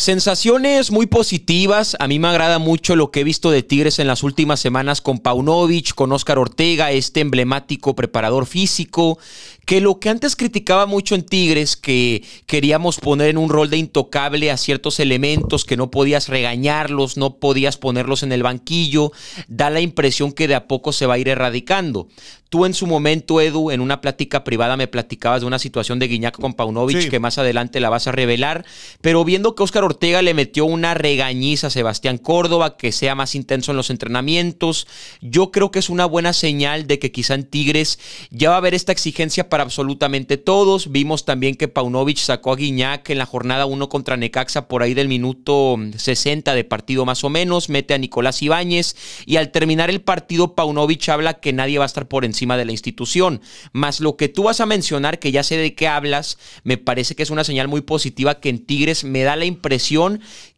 Sensaciones muy positivas. A mí me agrada mucho lo que he visto de Tigres en las últimas semanas con Paunovic, con Óscar Ortega, este emblemático preparador físico, que lo que antes criticaba mucho en Tigres, que queríamos poner en un rol de intocable a ciertos elementos, que no podías regañarlos, no podías ponerlos en el banquillo, da la impresión que de a poco se va a ir erradicando. Tú en su momento, Edu, en una plática privada me platicabas de una situación de Guiñac con Paunovic que más adelante la vas a revelar, pero viendo que Óscar Ortega le metió una regañiza a Sebastián Córdoba, que sea más intenso en los entrenamientos. Yo creo que es una buena señal de que quizá en Tigres ya va a haber esta exigencia para absolutamente todos. Vimos también que Paunovic sacó a Guiñac en la jornada 1 contra Necaxa por ahí del minuto 60 de partido más o menos. Mete a Nicolás Ibáñez y al terminar el partido Paunovic habla que nadie va a estar por encima de la institución. Más lo que tú vas a mencionar, que ya sé de qué hablas, me parece que es una señal muy positiva que en Tigres me da la impresión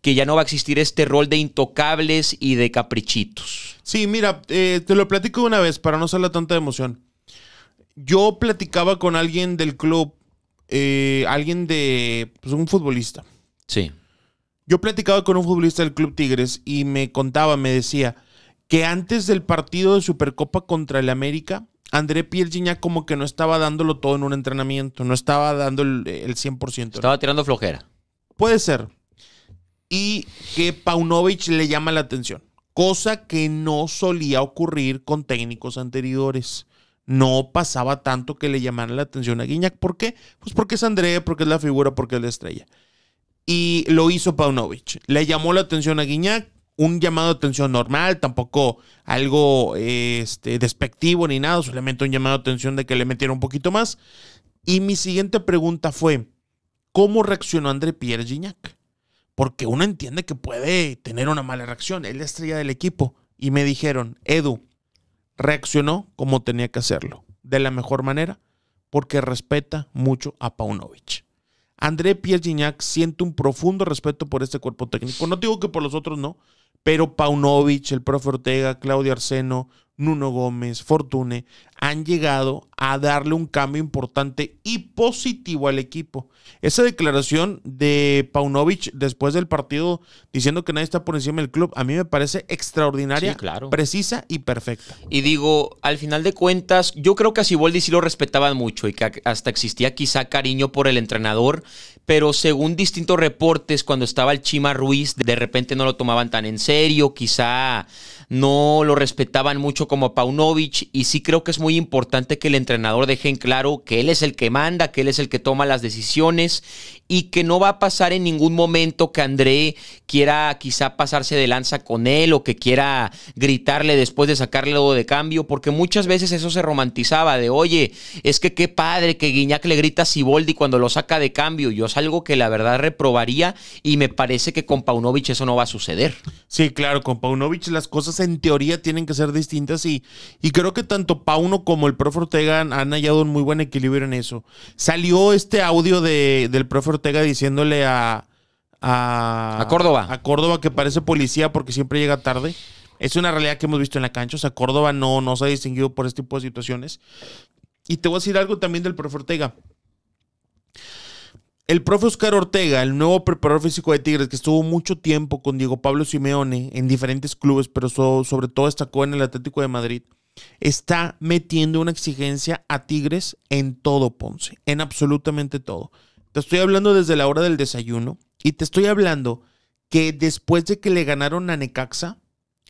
que ya no va a existir este rol de intocables y de caprichitos. Sí, mira, eh, te lo platico de una vez para no hacerle tanta emoción. Yo platicaba con alguien del club, eh, alguien de pues, un futbolista. Sí. Yo platicaba con un futbolista del Club Tigres y me contaba, me decía que antes del partido de Supercopa contra el América, André Pierre como que no estaba dándolo todo en un entrenamiento, no estaba dando el, 100%. Estaba tirando flojera. Puede ser y que Paunovic le llama la atención, cosa que no solía ocurrir con técnicos anteriores. No pasaba tanto que le llamaran la atención a Guiñac. ¿Por qué? Pues porque es André, porque es la figura, porque es la estrella. Y lo hizo Paunovic. Le llamó la atención a Guiñac, un llamado de atención normal, tampoco algo este, despectivo ni nada, solamente un llamado de atención de que le metiera un poquito más. Y mi siguiente pregunta fue, ¿cómo reaccionó André Pierre Guiñac? porque uno entiende que puede tener una mala reacción. Él Es la estrella del equipo. Y me dijeron, Edu, reaccionó como tenía que hacerlo, de la mejor manera, porque respeta mucho a Paunovic. André Pierre siente un profundo respeto por este cuerpo técnico. No digo que por los otros no, pero Paunovic, el profe Ortega, Claudio Arseno, Nuno Gómez, Fortune, han llegado a darle un cambio importante y positivo al equipo. Esa declaración de Paunovic después del partido diciendo que nadie está por encima del club, a mí me parece extraordinaria, precisa y perfecta. Y digo, al final de cuentas, yo creo que a Siboldi sí lo respetaban mucho y que hasta existía quizá cariño por el entrenador, pero según distintos reportes, cuando estaba el Chima Ruiz, de repente no lo tomaban tan en serio, quizá no lo respetaban mucho como Paunovic y sí creo que es muy importante que el entrenador deje en claro que él es el que manda, que él es el que toma las decisiones y que no va a pasar en ningún momento que André quiera quizá pasarse de lanza con él o que quiera gritarle después de sacarle de cambio, porque muchas veces eso se romantizaba de, oye, es que qué padre que Guiñac le grita a Siboldi cuando lo saca de cambio. Yo es algo que la verdad reprobaría y me parece que con Paunovic eso no va a suceder. Sí, claro, con Paunovic las cosas en teoría tienen que ser distintas y, y creo que tanto Pauno como el profe Ortega han, hallado un muy buen equilibrio en eso. Salió este audio de, del profe Ortega diciéndole a, a, Córdoba. A Córdoba que parece policía porque siempre llega tarde. Es una realidad que hemos visto en la cancha. O sea, Córdoba no, no se ha distinguido por este tipo de situaciones. Y te voy a decir algo también del profe Ortega. El profe Oscar Ortega, el nuevo preparador físico de Tigres, que estuvo mucho tiempo con Diego Pablo Simeone en diferentes clubes, pero sobre todo destacó en el Atlético de Madrid, está metiendo una exigencia a Tigres en todo, Ponce, en absolutamente todo. Te estoy hablando desde la hora del desayuno y te estoy hablando que después de que le ganaron a Necaxa,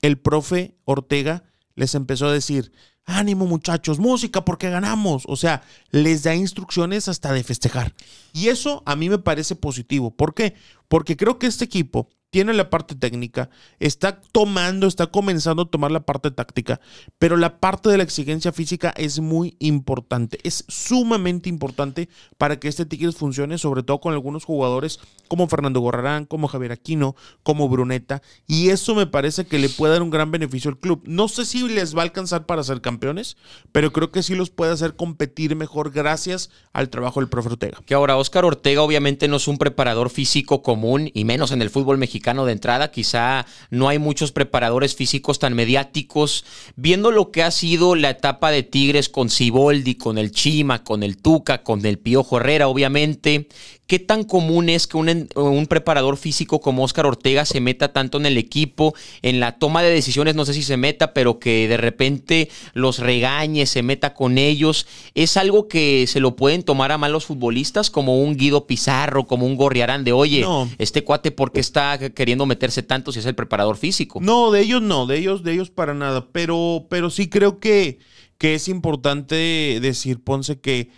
el profe Ortega les empezó a decir, ánimo muchachos, música porque ganamos. O sea, les da instrucciones hasta de festejar. Y eso a mí me parece positivo. ¿Por qué? Porque creo que este equipo tiene la parte técnica, está tomando, está comenzando a tomar la parte táctica, pero la parte de la exigencia física es muy importante, es sumamente importante para que este ticket funcione, sobre todo con algunos jugadores como Fernando Gorrarán, como Javier Aquino, como Bruneta, y eso me parece que le puede dar un gran beneficio al club. No sé si les va a alcanzar para ser campeones, pero creo que sí los puede hacer competir mejor gracias al trabajo del profe Ortega. Que ahora Oscar Ortega obviamente no es un preparador físico común y menos en el fútbol mexicano de entrada. Quizá no hay muchos preparadores físicos tan mediáticos. Viendo lo que ha sido la etapa de Tigres con Ciboldi, con el Chima, con el Tuca, con el Piojo Herrera, obviamente, ¿qué tan común es que un, preparador físico como Óscar Ortega se meta tanto en el equipo, en la toma de decisiones? No sé si se meta, pero que de repente los regañe, se meta con ellos. ¿Es algo que se lo pueden tomar a mal los futbolistas como un Guido Pizarro, como un Gorriarán de, oye, este cuate, porque está queriendo meterse tanto si es el preparador físico. No, de ellos no, de ellos, de ellos para nada. Pero, pero sí creo que, que es importante decir, Ponce, que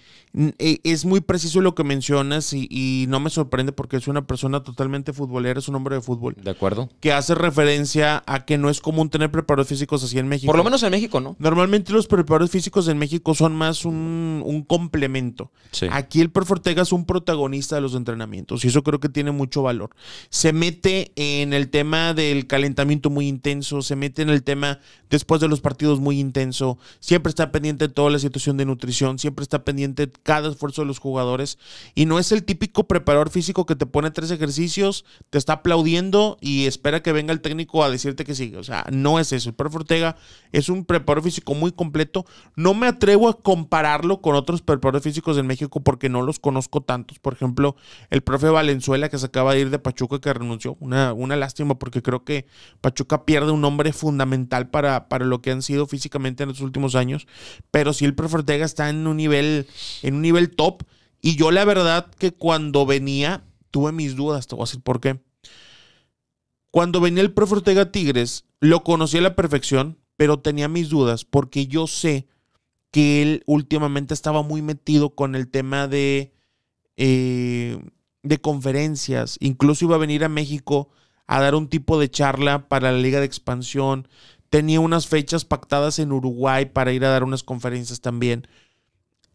eh, es muy preciso lo que mencionas y, no me sorprende porque es una persona totalmente futbolera, es un hombre de fútbol. De acuerdo. Que hace referencia a que no es común tener preparadores físicos así en México. Por lo menos en México, ¿no? Normalmente los preparadores físicos en México son más un, complemento. Aquí el Perfortega es un protagonista de los entrenamientos y eso creo que tiene mucho valor. Se mete en el tema del calentamiento muy intenso, se mete en el tema después de los partidos muy intenso, siempre está pendiente de toda la situación de nutrición, siempre está pendiente cada esfuerzo de los jugadores y no es el típico preparador físico que te pone tres ejercicios, te está aplaudiendo y espera que venga el técnico a decirte que sigue. O sea, no es eso. El profe Ortega es un preparador físico muy completo. No me atrevo a compararlo con otros preparadores físicos en México porque no los conozco tantos. Por ejemplo, el profe Valenzuela que se acaba de ir de Pachuca que renunció. Una, una lástima porque creo que Pachuca pierde un hombre fundamental para, para lo que han sido físicamente en los últimos años. Pero sí el profe Ortega está en un nivel un nivel top. Y yo la verdad que cuando venía, tuve mis dudas, te voy a decir por qué. Cuando venía el profe Ortega Tigres, lo conocí a la perfección, pero tenía mis dudas porque yo sé que él últimamente estaba muy metido con el tema de, eh, de conferencias. Incluso iba a venir a México a dar un tipo de charla para la Liga de Expansión. Tenía unas fechas pactadas en Uruguay para ir a dar unas conferencias también.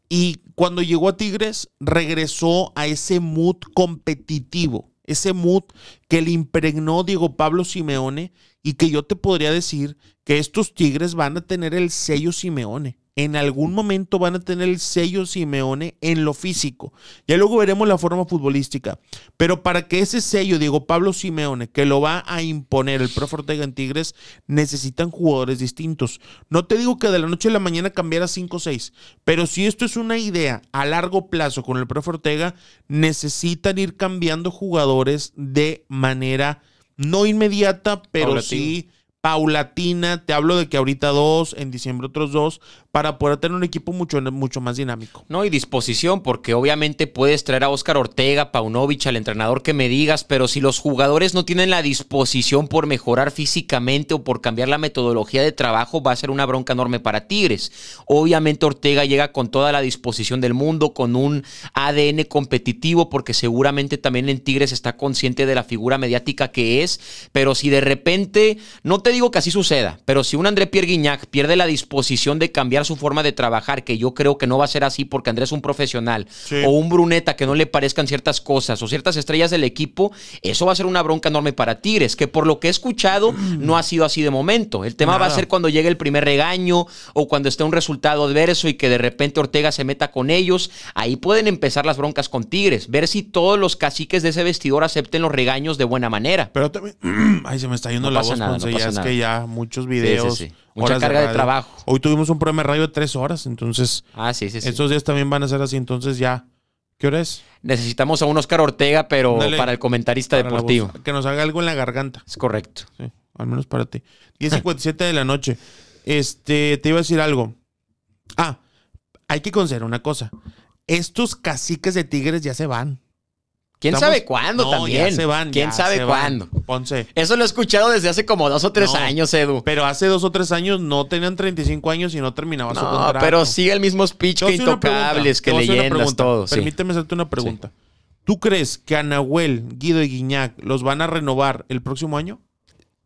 Y cuando llegó a Tigres, regresó a ese mood competitivo, ese mood que le impregnó Diego Pablo Simeone y que yo te podría decir que estos Tigres van a tener el sello Simeone en algún momento van a tener el sello Simeone en lo físico. Ya luego veremos la forma futbolística. Pero para que ese sello, Diego Pablo Simeone, que lo va a imponer el profe Ortega en Tigres, necesitan jugadores distintos. No te digo que de la noche a la mañana cambiara 5 o 6, pero si esto es una idea a largo plazo con el profe Ortega, necesitan ir cambiando jugadores de manera no inmediata, pero sí paulatina, te hablo de que ahorita dos, en diciembre otros dos, para poder tener un equipo mucho, mucho más dinámico. No, y disposición, porque obviamente puedes traer a Oscar Ortega, Paunovic, al entrenador que me digas, pero si los jugadores no tienen la disposición por mejorar físicamente o por cambiar la metodología de trabajo, va a ser una bronca enorme para Tigres. Obviamente Ortega llega con toda la disposición del mundo, con un ADN competitivo, porque seguramente también en Tigres está consciente de la figura mediática que es, pero si de repente, no te digo que así suceda, pero si un André Pierre Guignac pierde la disposición de cambiar su forma de trabajar, que yo creo que no va a ser así porque Andrés es un profesional, o un Bruneta que no le parezcan ciertas cosas, o ciertas estrellas del equipo, eso va a ser una bronca enorme para Tigres, que por lo que he escuchado mm. no ha sido así de momento. El tema va a ser cuando llegue el primer regaño o cuando esté un resultado adverso y que de repente Ortega se meta con ellos. Ahí pueden empezar las broncas con Tigres, ver si todos los caciques de ese vestidor acepten los regaños de buena manera. Pero también, ay, se me está yendo la voz, ya es que ya muchos videos. Mucha carga de, trabajo. Hoy tuvimos un programa de radio de tres horas, entonces. Ah, sí, sí, sí. Estos días también van a ser así, entonces ya. ¿Qué hora es? Necesitamos a un Oscar Ortega, pero para el comentarista deportivo. que nos haga algo en la garganta. Es correcto. Sí, al menos para ti. 10.57 de la noche. Este, te iba a decir algo. Ah, hay que considerar una cosa. Estos caciques de tigres ya se van. ¿Quién sabe cuándo también? ¿Quién sabe cuándo? Ponce. Eso lo he escuchado desde hace como dos o tres años, Edu. Pero hace dos o tres años no tenían 35 años y no terminaban su contrato. Pero sigue el mismo speech que intocables, que leyendas, todos. Permíteme hacerte una pregunta. ¿Tú crees que Anahuel, Guido y Guiñac los van a renovar el próximo año?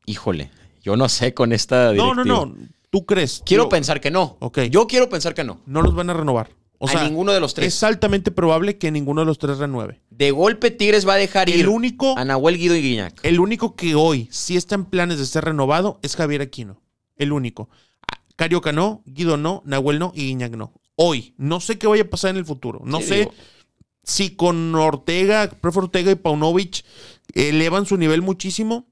Híjole, yo no sé con esta directiva. No, no, no. ¿Tú crees? Quiero pensar que no. Yo quiero pensar que no. No los van a renovar. O sea, ninguno de los tres. Es altamente probable que ninguno de los tres renueve. De golpe Tigres va a dejar el ir único, a Nahuel Guido y Guiñac. El único que hoy sí está en planes de ser renovado es Javier Aquino. El único. Carioca no, Guido no, Nahuel no y Guiñac no. Hoy. No sé qué vaya a pasar en el futuro. No sé si con Ortega, Profe Ortega y Paunovic elevan su nivel muchísimo.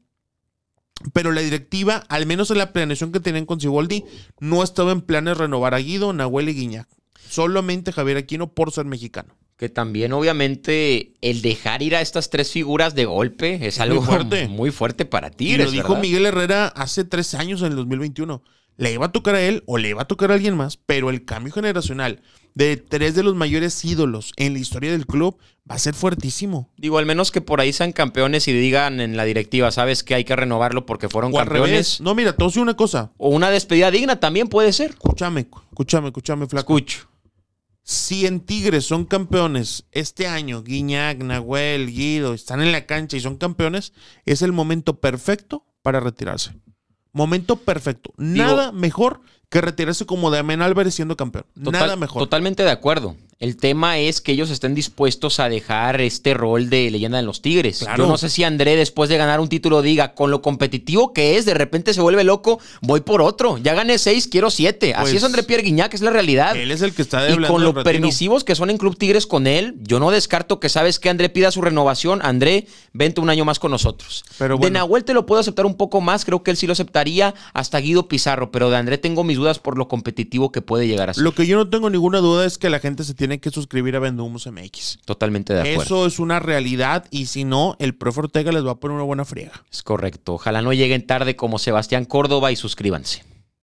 Pero la directiva, al menos en la planeación que tenían con Siboldi, no estaba en planes renovar a Guido, Nahuel y Guiñac. Solamente Javier Aquino por ser mexicano. Que también, obviamente, el dejar ir a estas tres figuras de golpe es, algo muy fuerte. para ti. Y lo dijo Miguel Herrera hace tres años, en el 2021. Le iba a tocar a él o le iba a tocar a alguien más, pero el cambio generacional de tres de los mayores ídolos en la historia del club va a ser fuertísimo. Digo, al menos que por ahí sean campeones y digan en la directiva, sabes que hay que renovarlo porque fueron campeones. No, mira, todo es una cosa. O una despedida digna también puede ser. Escúchame, escúchame, escúchame, flaco. Escucho si en Tigres son campeones este año, Guiñac, Nahuel, Guido, están en la cancha y son campeones, es el momento perfecto para retirarse. Momento perfecto. Nada mejor que retirarse como de Álvarez siendo campeón. Nada mejor. Totalmente de acuerdo. El tema es que ellos estén dispuestos a dejar este rol de leyenda en los Tigres. Claro. Yo no sé si André, después de ganar un título, diga, con lo competitivo que es, de repente se vuelve loco, voy por otro. Ya gané seis, quiero siete. Así pues es André Pierre Guiñac, es la realidad. Él es el que está de Y con lo permisivos que son en Club Tigres con él, yo no descarto que sabes que André pida su renovación. André, vente un año más con nosotros. Pero De Nahuel te lo puedo aceptar un poco más, creo que él sí lo aceptaría, hasta Guido Pizarro, pero de André tengo mis dudas por lo competitivo que puede llegar a ser. Lo que yo no tengo ninguna duda es que la gente se tiene que suscribir a Vendumos MX. Totalmente de acuerdo. Eso es una realidad y si no, el profe Ortega les va a poner una buena friega. Es correcto. Ojalá no lleguen tarde como Sebastián Córdoba y suscríbanse.